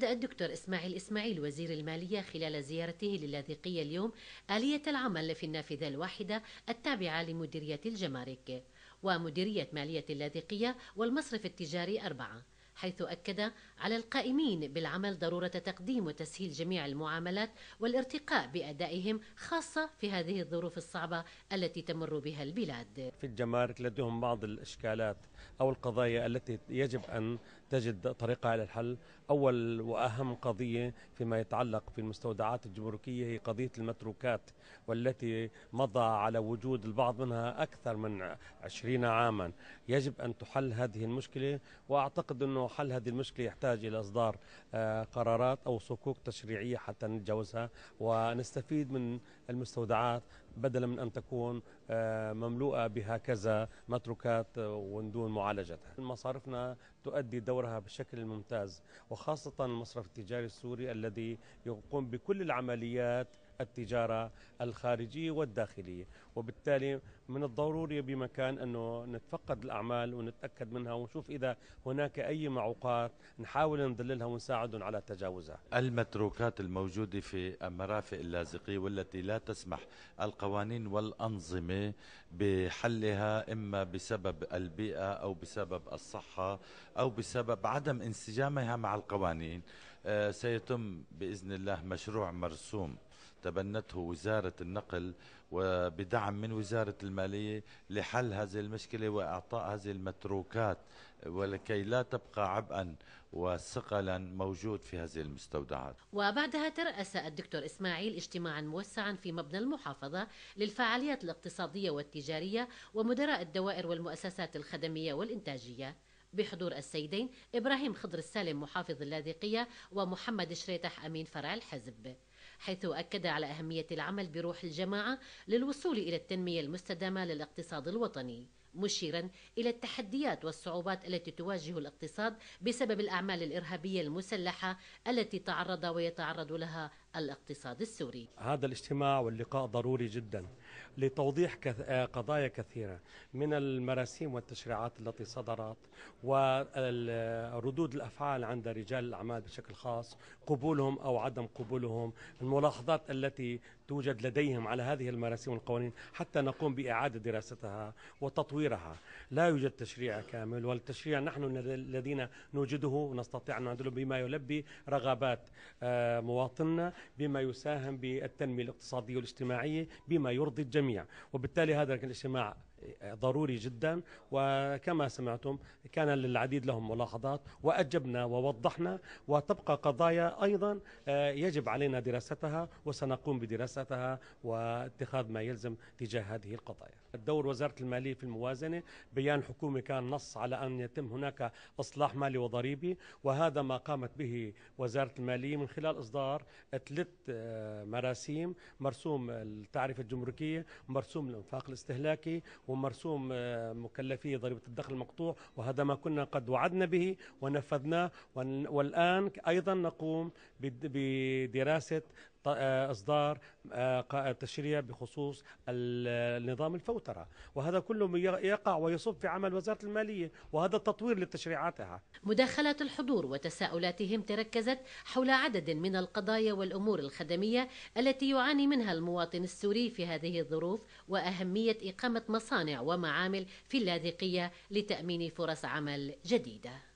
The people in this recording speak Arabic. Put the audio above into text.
بدأ الدكتور إسماعيل إسماعيل وزير المالية خلال زيارته للاذقية اليوم آلية العمل في النافذة الواحدة التابعة لمديرية الجمارك ومديرية مالية اللاذقية والمصرف التجاري أربعة حيث أكد على القائمين بالعمل ضرورة تقديم وتسهيل جميع المعاملات والارتقاء بأدائهم خاصة في هذه الظروف الصعبة التي تمر بها البلاد في الجمارك لديهم بعض الإشكالات أو القضايا التي يجب أن تجد طريقة إلى الحل أول وأهم قضية فيما يتعلق في المستودعات الجمركية هي قضية المتروكات والتي مضى على وجود البعض منها أكثر من عشرين عاما يجب أن تحل هذه المشكلة وأعتقد أنه حل هذه المشكله يحتاج الى اصدار آه، قرارات او صكوك تشريعيه حتى نتجاوزها ونستفيد من المستودعات بدلا من ان تكون آه، مملوءه بهكذا متروكات آه، ودون معالجتها. مصارفنا تؤدي دورها بشكل ممتاز وخاصه المصرف التجاري السوري الذي يقوم بكل العمليات التجارة الخارجية والداخلية وبالتالي من الضروري بمكان أنه نتفقد الأعمال ونتأكد منها ونشوف إذا هناك أي معوقات نحاول نذللها ونساعدهم على تجاوزها المتروكات الموجودة في مرافق اللاذقية والتي لا تسمح القوانين والأنظمة بحلها إما بسبب البيئة أو بسبب الصحة أو بسبب عدم انسجامها مع القوانين آه، سيتم بإذن الله مشروع مرسوم تبنته وزارة النقل وبدعم من وزارة المالية لحل هذه المشكلة وإعطاء هذه المتروكات ولكي لا تبقى عبئا وثقلا موجود في هذه المستودعات وبعدها ترأس الدكتور إسماعيل اجتماعا موسعا في مبنى المحافظة للفعاليات الاقتصادية والتجارية ومدراء الدوائر والمؤسسات الخدمية والإنتاجية بحضور السيدين إبراهيم خضر السالم محافظ اللاذقية ومحمد شريتح أمين فرع الحزب حيث أكد على أهمية العمل بروح الجماعة للوصول إلى التنمية المستدامة للاقتصاد الوطني مشيرا إلى التحديات والصعوبات التي تواجه الاقتصاد بسبب الأعمال الإرهابية المسلحة التي تعرض ويتعرض لها الاقتصاد السوري هذا الاجتماع واللقاء ضروري جدا لتوضيح آه، قضايا كثيرة من المراسيم والتشريعات التي صدرت وردود الأفعال عند رجال الأعمال بشكل خاص قبولهم أو عدم قبولهم الملاحظات التي توجد لديهم على هذه المراسيم والقوانين حتى نقوم بإعادة دراستها وتطوير تطويرها لا يوجد تشريع كامل والتشريع نحن الذين نوجده نستطيع أن نعدله بما يلبي رغبات آه، مواطننا بما يساهم بالتنمية الاقتصادية والاجتماعية بما يرضي الجميع وبالتالي هذا الاجتماع ضروري جدا وكما سمعتم كان للعديد لهم ملاحظات وأجبنا ووضحنا وتبقى قضايا أيضا آه، يجب علينا دراستها وسنقوم بدراستها واتخاذ ما يلزم تجاه هذه القضايا الدور وزارة المالية في الموازنة بيان حكومة كان نص على أن يتم هناك إصلاح مالي وضريبي وهذا ما قامت به وزارة المالية من خلال إصدار ثلاث آه، مراسيم مرسوم التعرفة الجمركية مرسوم الإنفاق الاستهلاكي ومرسوم آه، مكلفيه ضريبه الدخل المقطوع وهذا ما كنا قد وعدنا به ونفذناه والان ايضا نقوم بدراسه آه، إصدار آه، تشريع بخصوص نظام الفوترة وهذا كله يقع ويصب في عمل وزارة المالية وهذا التطوير لتشريعاتها مداخلات الحضور وتساؤلاتهم تركزت حول عدد من القضايا والأمور الخدمية التي يعاني منها المواطن السوري في هذه الظروف وأهمية إقامة مصانع ومعامل في اللاذقية لتأمين فرص عمل جديدة